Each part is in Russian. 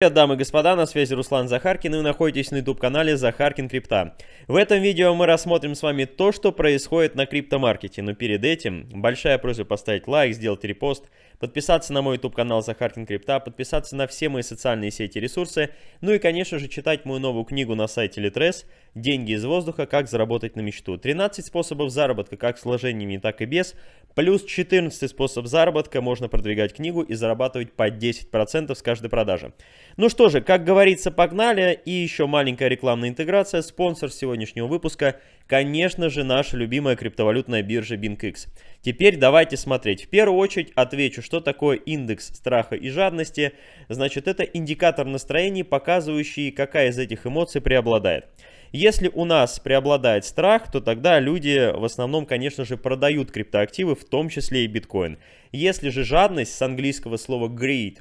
Привет, дамы и господа, на связи Руслан Захаркин и вы находитесь на YouTube-канале Захаркин Крипта. В этом видео мы рассмотрим с вами то, что происходит на криптомаркете, но перед этим большая просьба поставить лайк, сделать репост, подписаться на мой YouTube-канал Захаркин Крипта, подписаться на все мои социальные сети и ресурсы, ну и, конечно же, читать мою новую книгу на сайте Litres деньги из воздуха, как заработать на мечту. 13 способов заработка, как с вложениями, так и без. Плюс 14 способ заработка, можно продвигать книгу и зарабатывать по 10% с каждой продажи. Ну что же, как говорится, погнали. И еще маленькая рекламная интеграция. Спонсор сегодняшнего выпуска, конечно же, наша любимая криптовалютная биржа BinkX. Теперь давайте смотреть. В первую очередь отвечу, что такое индекс страха и жадности. Значит, это индикатор настроений, показывающий, какая из этих эмоций преобладает. Если у нас преобладает страх, то тогда люди в основном, конечно же, продают криптоактивы, в том числе и биткоин. Если же жадность, с английского слова greed,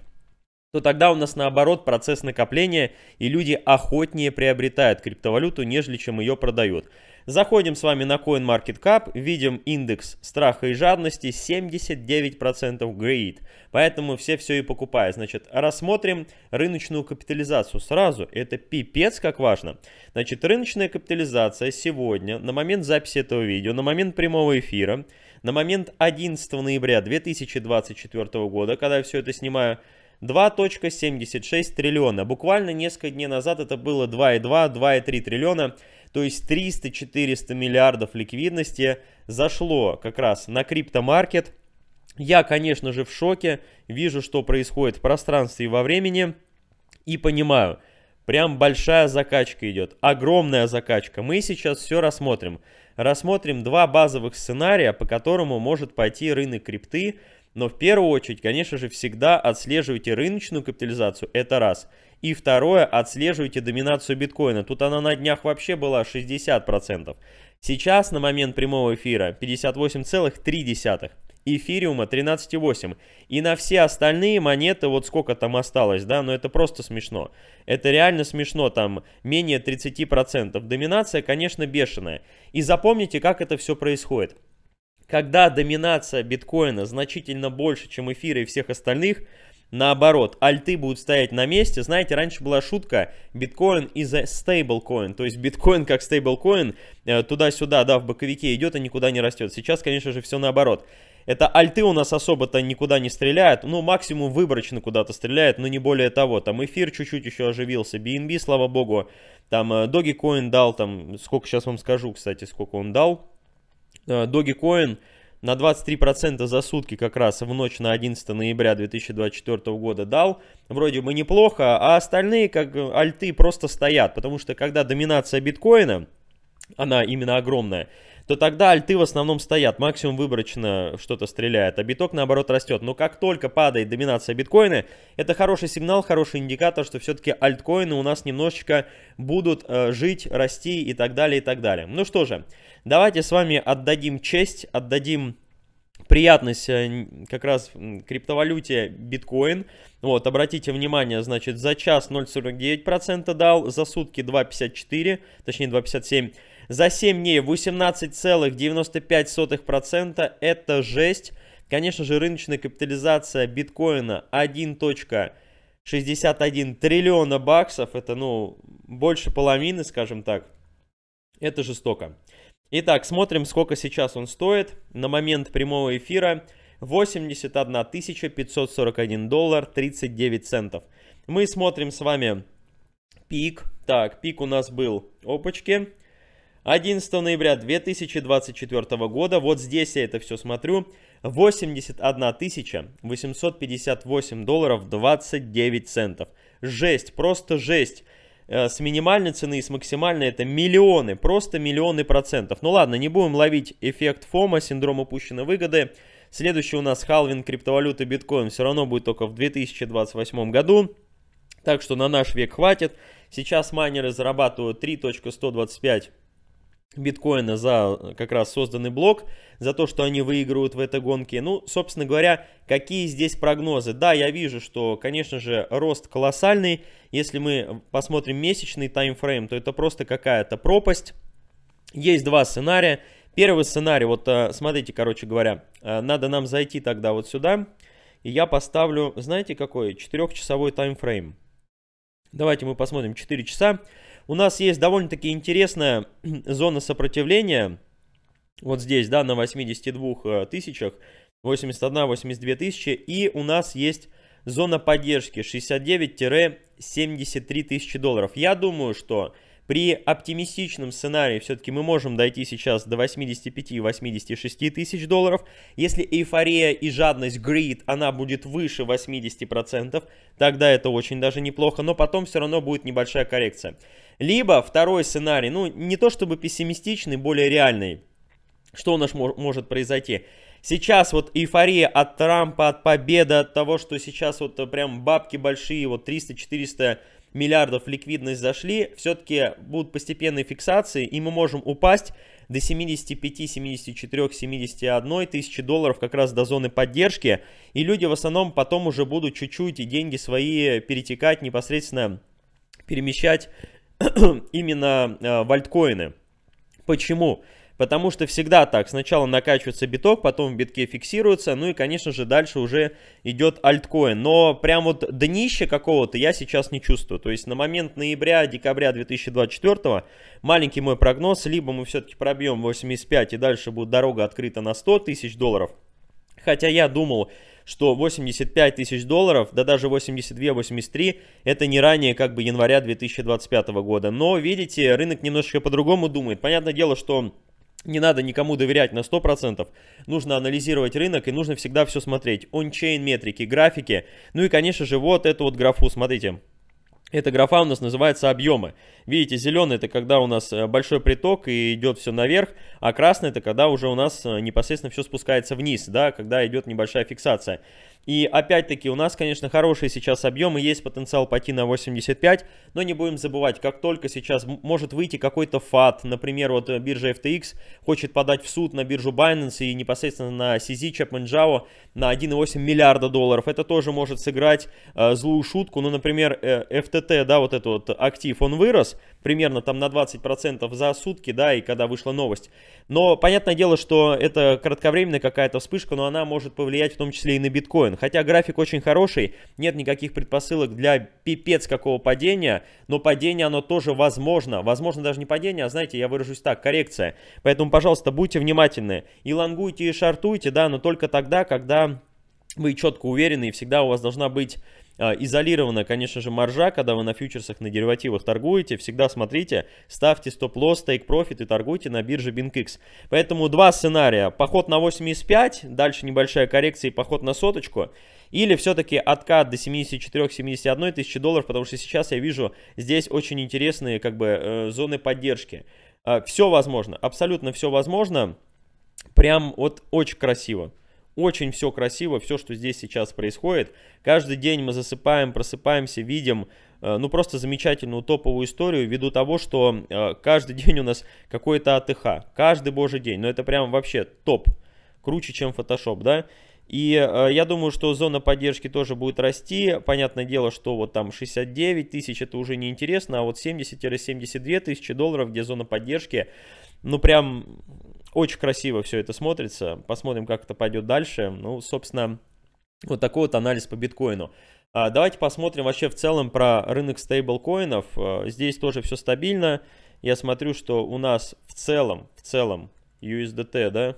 то тогда у нас наоборот процесс накопления, и люди охотнее приобретают криптовалюту, нежели чем ее продают. Заходим с вами на CoinMarketCap, видим индекс страха и жадности 79% greed. Поэтому все все и покупают. Значит, рассмотрим рыночную капитализацию сразу. Это пипец как важно. Значит, рыночная капитализация сегодня, на момент записи этого видео, на момент прямого эфира, на момент 11 ноября 2024 года, когда я все это снимаю, 2.76 триллиона. Буквально несколько дней назад это было 2,2, 2,3 триллиона то есть 300-400 миллиардов ликвидности зашло как раз на криптомаркет. Я, конечно же, в шоке, вижу, что происходит в пространстве и во времени, и понимаю, прям большая закачка идет, огромная закачка. Мы сейчас все рассмотрим. Рассмотрим два базовых сценария, по которому может пойти рынок крипты, но в первую очередь, конечно же, всегда отслеживайте рыночную капитализацию, это раз – и второе, отслеживайте доминацию биткоина. Тут она на днях вообще была 60%. Сейчас на момент прямого эфира 58,3%. Эфириума 13,8. И на все остальные монеты, вот сколько там осталось, да, но ну, это просто смешно. Это реально смешно, там менее 30%. Доминация, конечно, бешеная. И запомните, как это все происходит. Когда доминация биткоина значительно больше, чем эфира и всех остальных, наоборот, альты будут стоять на месте. Знаете, раньше была шутка, биткоин is a stablecoin, то есть биткоин как стейблкоин э, туда-сюда, да, в боковике идет и никуда не растет. Сейчас, конечно же, все наоборот. Это альты у нас особо-то никуда не стреляют, ну, максимум выборочно куда-то стреляет, но не более того. Там эфир чуть-чуть еще оживился, BNB, слава богу, там э, Dogecoin дал, там, сколько сейчас вам скажу, кстати, сколько он дал. Э, Dogecoin... Coin на 23% за сутки как раз в ночь на 11 ноября 2024 года дал. Вроде бы неплохо, а остальные как альты просто стоят, потому что когда доминация биткоина, она именно огромная, то тогда альты в основном стоят. Максимум выборочно что-то стреляет, а биток наоборот растет. Но как только падает доминация биткоина, это хороший сигнал, хороший индикатор, что все-таки альткоины у нас немножечко будут э, жить, расти и так далее, и так далее. Ну что же, давайте с вами отдадим честь, отдадим приятность э, как раз криптовалюте биткоин. Вот, обратите внимание, значит, за час 0,49% дал, за сутки 2,54, точнее 2,57% за 7 дней 18,95%. Это жесть. Конечно же, рыночная капитализация биткоина 1.61 триллиона баксов. Это, ну, больше половины, скажем так. Это жестоко. Итак, смотрим, сколько сейчас он стоит. На момент прямого эфира 81 541 доллар 39 центов. Мы смотрим с вами пик. Так, пик у нас был, опачки, 11 ноября 2024 года, вот здесь я это все смотрю, 81 858 долларов 29 центов. Жесть, просто жесть. Э, с минимальной цены и с максимальной это миллионы, просто миллионы процентов. Ну ладно, не будем ловить эффект ФОМа, синдром упущенной выгоды. Следующий у нас халвин криптовалюты биткоин все равно будет только в 2028 году. Так что на наш век хватит. Сейчас майнеры зарабатывают 3.125 биткоина за э, как раз созданный блок, за то, что они выигрывают в этой гонке. Ну, собственно говоря, какие здесь прогнозы? Да, я вижу, что, конечно же, рост колоссальный. Если мы посмотрим месячный таймфрейм, то это просто какая-то пропасть. Есть два сценария. Первый сценарий, вот э, смотрите, короче говоря, э, надо нам зайти тогда вот сюда. И я поставлю, знаете какой, 4-часовой таймфрейм. Давайте мы посмотрим 4 часа у нас есть довольно-таки интересная зона сопротивления. Вот здесь, да, на 82 э, тысячах, 81-82 тысячи. И у нас есть зона поддержки 69-73 тысячи долларов. Я думаю, что при оптимистичном сценарии все-таки мы можем дойти сейчас до 85-86 тысяч долларов. Если эйфория и жадность, greed, она будет выше 80%, тогда это очень даже неплохо, но потом все равно будет небольшая коррекция. Либо второй сценарий, ну не то чтобы пессимистичный, более реальный. Что у нас может произойти? Сейчас вот эйфория от Трампа, от победы, от того, что сейчас вот прям бабки большие, вот 300-400 миллиардов ликвидность зашли, все-таки будут постепенные фиксации, и мы можем упасть до 75, 74, 71 тысячи долларов как раз до зоны поддержки. И люди в основном потом уже будут чуть-чуть и деньги свои перетекать непосредственно, перемещать именно э, в альткоины. Почему? потому что всегда так. Сначала накачивается биток, потом в битке фиксируется, ну и, конечно же, дальше уже идет альткоин. Но прям вот днище какого-то я сейчас не чувствую. То есть на момент ноября-декабря 2024 маленький мой прогноз, либо мы все-таки пробьем 85 и дальше будет дорога открыта на 100 тысяч долларов, Хотя я думал, что 85 тысяч долларов, да даже 82-83, это не ранее как бы января 2025 года. Но, видите, рынок немножечко по-другому думает. Понятное дело, что не надо никому доверять на 100%, нужно анализировать рынок и нужно всегда все смотреть. Ончейн метрики, графики, ну и, конечно же, вот эту вот графу, смотрите. Эта графа у нас называется объемы. Видите, зеленый это когда у нас э, большой приток и идет все наверх, а красный это когда уже у нас э, непосредственно все спускается вниз, да, когда идет небольшая фиксация. И опять-таки у нас, конечно, хорошие сейчас объемы, есть потенциал пойти на 85, но не будем забывать, как только сейчас может выйти какой-то фат, например, вот э, биржа FTX хочет подать в суд на биржу Binance и непосредственно на CZ Chapman Java на 1,8 миллиарда долларов, это тоже может сыграть э, злую шутку, ну, например, э, FTT, да, вот этот вот актив, он вырос примерно там на 20% за сутки, да, и когда вышла новость. Но понятное дело, что это кратковременная какая-то вспышка, но она может повлиять в том числе и на биткоин. Хотя график очень хороший, нет никаких предпосылок для пипец какого падения, но падение оно тоже возможно. Возможно даже не падение, а знаете, я выражусь так, коррекция. Поэтому, пожалуйста, будьте внимательны. И лонгуйте, и шортуйте, да, но только тогда, когда вы четко уверены, и всегда у вас должна быть а, Изолирована, конечно же, маржа, когда вы на фьючерсах, на деривативах торгуете. Всегда смотрите, ставьте стоп-лосс, тейк-профит и торгуйте на бирже BinkX. Поэтому два сценария. Поход на 8,5, дальше небольшая коррекция и поход на соточку. Или все-таки откат до 74-71 тысячи долларов, потому что сейчас я вижу здесь очень интересные как бы э, зоны поддержки. А, все возможно, абсолютно все возможно. Прям вот очень красиво. Очень все красиво, все, что здесь сейчас происходит. Каждый день мы засыпаем, просыпаемся, видим, э, ну, просто замечательную топовую историю ввиду того, что э, каждый день у нас какой-то АТХ, каждый божий день, но это прям вообще топ, круче, чем Photoshop, да, и э, я думаю, что зона поддержки тоже будет расти. Понятное дело, что вот там 69 тысяч это уже не интересно, а вот 70-72 тысячи долларов, где зона поддержки, ну прям очень красиво все это смотрится. Посмотрим, как это пойдет дальше. Ну, собственно, вот такой вот анализ по биткоину. А, давайте посмотрим вообще в целом про рынок стейблкоинов. А, здесь тоже все стабильно. Я смотрю, что у нас в целом, в целом USDT, да,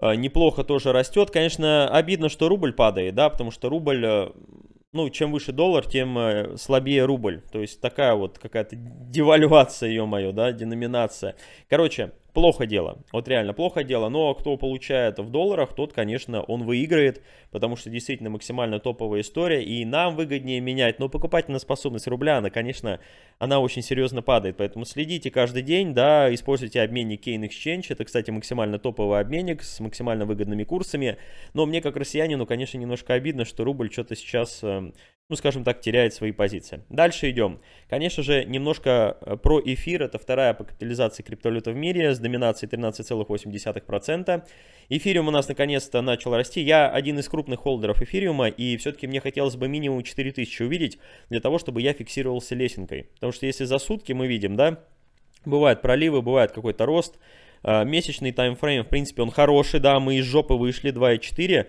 а, неплохо тоже растет. Конечно, обидно, что рубль падает, да, потому что рубль а, ну, чем выше доллар, тем а, слабее рубль. То есть такая вот какая-то девальвация, ее моё да, деноминация. Короче, Плохо дело, вот реально плохо дело, но кто получает в долларах, тот, конечно, он выиграет, потому что действительно максимально топовая история, и нам выгоднее менять, но покупательная способность рубля, она, конечно, она очень серьезно падает, поэтому следите каждый день, да, используйте обменник Kane Exchange, это, кстати, максимально топовый обменник с максимально выгодными курсами, но мне, как россиянину, конечно, немножко обидно, что рубль что-то сейчас эм, ну, скажем так, теряет свои позиции. Дальше идем. Конечно же, немножко э, про эфир. Это вторая по капитализации криптовалюта в мире с доминацией 13,8%. Эфириум у нас наконец-то начал расти. Я один из крупных холдеров эфириума, и все-таки мне хотелось бы минимум 4000 увидеть для того, чтобы я фиксировался лесенкой. Потому что если за сутки мы видим, да, бывают проливы, бывает какой-то рост, э, месячный таймфрейм, в принципе, он хороший, да, мы из жопы вышли 2,4,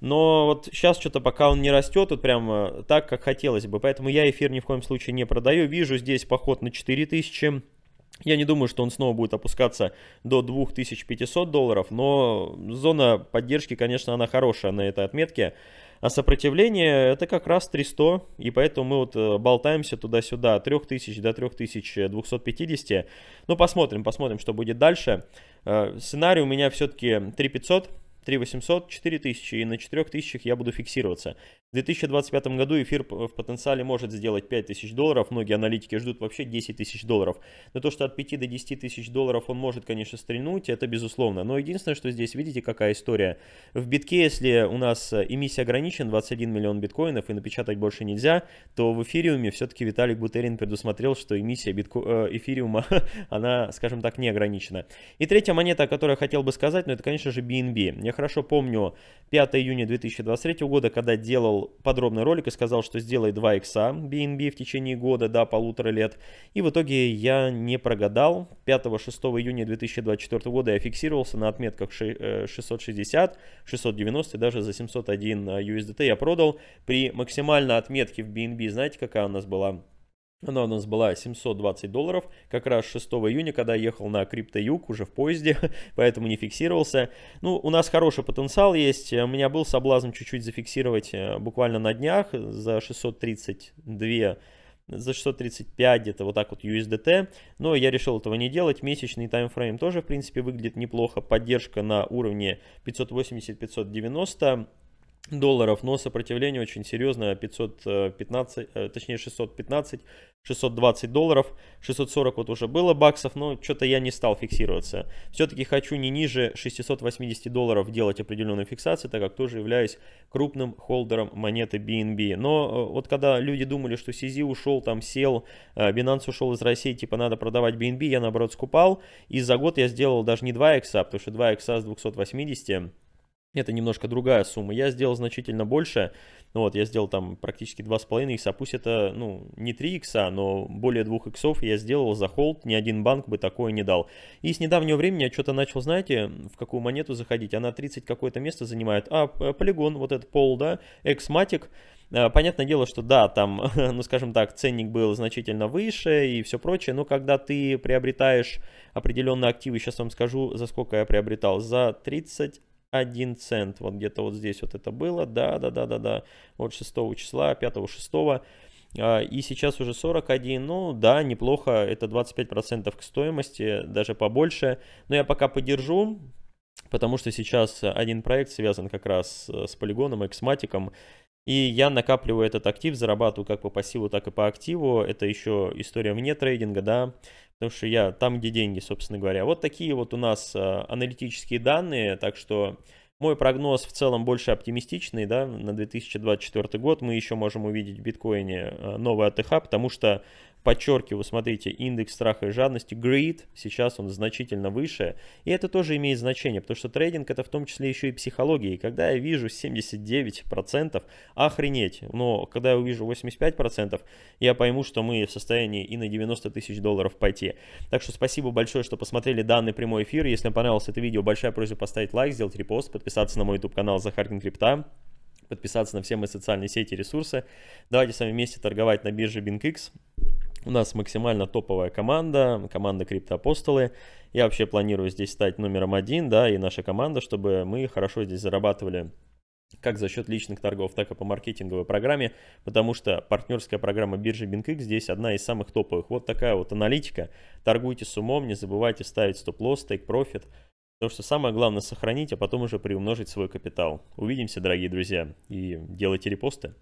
но вот сейчас что-то пока он не растет, вот прям э, так, как хотелось бы, поэтому я эфир ни в коем случае не продаю, вижу здесь поход на 4000, я не думаю, что он снова будет опускаться до 2500 долларов, но зона поддержки, конечно, она хорошая на этой отметке. А сопротивление это как раз 300, и поэтому мы вот э, болтаемся туда-сюда, 3000 до 3250. Ну, посмотрим, посмотрим, что будет дальше. Э, сценарий у меня все-таки 3500 3800, 4000, и на 4000 я буду фиксироваться. В 2025 году эфир в потенциале может сделать 5000 долларов, многие аналитики ждут вообще 10 тысяч долларов. Но то, что от 5 до 10 тысяч долларов он может, конечно, стрельнуть, это безусловно. Но единственное, что здесь, видите, какая история. В битке, если у нас э, эмиссия ограничена, 21 миллион биткоинов, и напечатать больше нельзя, то в эфириуме все-таки Виталик Бутерин предусмотрел, что эмиссия битко... Э, эфириума, она, скажем так, не ограничена. И третья монета, о которой я хотел бы сказать, но ну, это, конечно же, BNB. Я хорошо помню 5 июня 2023 года, когда делал подробный ролик и сказал, что сделай 2 икса BNB в течение года, да, полутора лет. И в итоге я не прогадал. 5-6 июня 2024 года я фиксировался на отметках 660, 690 и даже за 701 USDT э, я продал. При максимальной отметке в BNB, знаете, какая у нас была? Она у нас была 720 долларов, как раз 6 июня, когда я ехал на Крипто-Юг уже в поезде, поэтому не фиксировался. Ну, у нас хороший потенциал есть, у меня был соблазн чуть-чуть зафиксировать э, буквально на днях за 632 за 635 где-то вот так вот USDT, но я решил этого не делать, месячный таймфрейм тоже в принципе выглядит неплохо, поддержка на уровне 580-590, долларов, но сопротивление очень серьезное, 515, э, э, точнее 615, 620 долларов, 640 вот уже было баксов, но что-то я не стал фиксироваться. Все-таки хочу не ниже 680 долларов делать определенную фиксацию, так как тоже являюсь крупным холдером монеты BNB. Но э, вот когда люди думали, что CZ ушел, там сел, Binance ушел из России, типа надо продавать BNB, я наоборот скупал, и за год я сделал даже не 2 икса, а потому что 2 икса с 280 это немножко другая сумма. Я сделал значительно больше. Ну Вот, я сделал там практически 2,5 икса. Пусть это, ну, не 3 икса, но более 2 иксов я сделал за холд. Ни один банк бы такое не дал. И с недавнего времени я что-то начал, знаете, в какую монету заходить. Она 30 какое-то место занимает. А, э, полигон, вот этот пол, да, эксматик. Э, понятное дело, что да, там, ну скажем так, ценник был значительно выше и все прочее, но когда ты приобретаешь определенные активы, сейчас вам скажу, за сколько я приобретал, за 30 1 цент. Вот где-то вот здесь вот это было. Да, да, да, да, да. Вот 6 числа, 5, 6. А, и сейчас уже 41, ну да, неплохо, это 25% к стоимости, даже побольше. Но я пока подержу, потому что сейчас один проект связан как раз э, с полигоном, эксматиком, и я накапливаю этот актив, зарабатываю как по пассиву, так и по активу. Это еще история вне трейдинга, да, потому что я там, где деньги, собственно говоря. Вот такие вот у нас а, аналитические данные, так что мой прогноз в целом больше оптимистичный, да, на 2024 год мы еще можем увидеть в биткоине а, новый АТХ, потому что подчеркиваю, смотрите, индекс страха и жадности, greed, сейчас он значительно выше, и это тоже имеет значение, потому что трейдинг это в том числе еще и психология, и когда я вижу 79%, охренеть, но когда я увижу 85%, я пойму, что мы в состоянии и на 90 тысяч долларов пойти. Так что спасибо большое, что посмотрели данный прямой эфир, если вам понравилось это видео, большая просьба поставить лайк, сделать репост, подписаться на мой YouTube канал Захаркин Крипта, подписаться на все мои социальные сети и ресурсы. Давайте с вами вместе торговать на бирже BinkX. У нас максимально топовая команда, команда Криптоапостолы. Я вообще планирую здесь стать номером один, да, и наша команда, чтобы мы хорошо здесь зарабатывали как за счет личных торгов, так и по маркетинговой программе, потому что партнерская программа биржи BinkX здесь одна из самых топовых. Вот такая вот аналитика. Торгуйте с умом, не забывайте ставить стоп-лосс, тейк-профит. Потому что самое главное сохранить, а потом уже приумножить свой капитал. Увидимся, дорогие друзья, и делайте репосты.